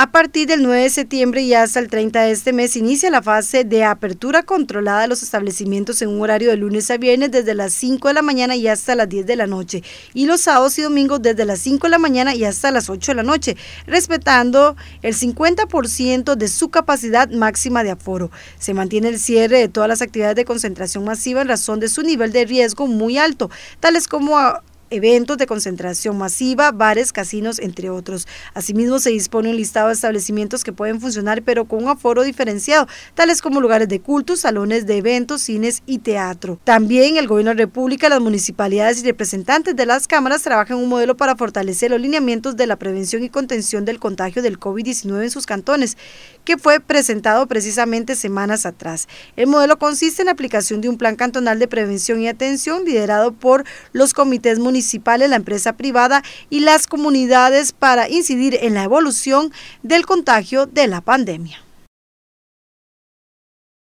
A partir del 9 de septiembre y hasta el 30 de este mes inicia la fase de apertura controlada de los establecimientos en un horario de lunes a viernes desde las 5 de la mañana y hasta las 10 de la noche y los sábados y domingos desde las 5 de la mañana y hasta las 8 de la noche, respetando el 50% de su capacidad máxima de aforo. Se mantiene el cierre de todas las actividades de concentración masiva en razón de su nivel de riesgo muy alto, tales como eventos de concentración masiva, bares, casinos, entre otros. Asimismo, se dispone un listado de establecimientos que pueden funcionar, pero con un aforo diferenciado, tales como lugares de culto, salones de eventos, cines y teatro. También el Gobierno de la República, las municipalidades y representantes de las cámaras trabajan un modelo para fortalecer los lineamientos de la prevención y contención del contagio del COVID-19 en sus cantones, que fue presentado precisamente semanas atrás. El modelo consiste en la aplicación de un plan cantonal de prevención y atención liderado por los comités municipales la empresa privada y las comunidades para incidir en la evolución del contagio de la pandemia.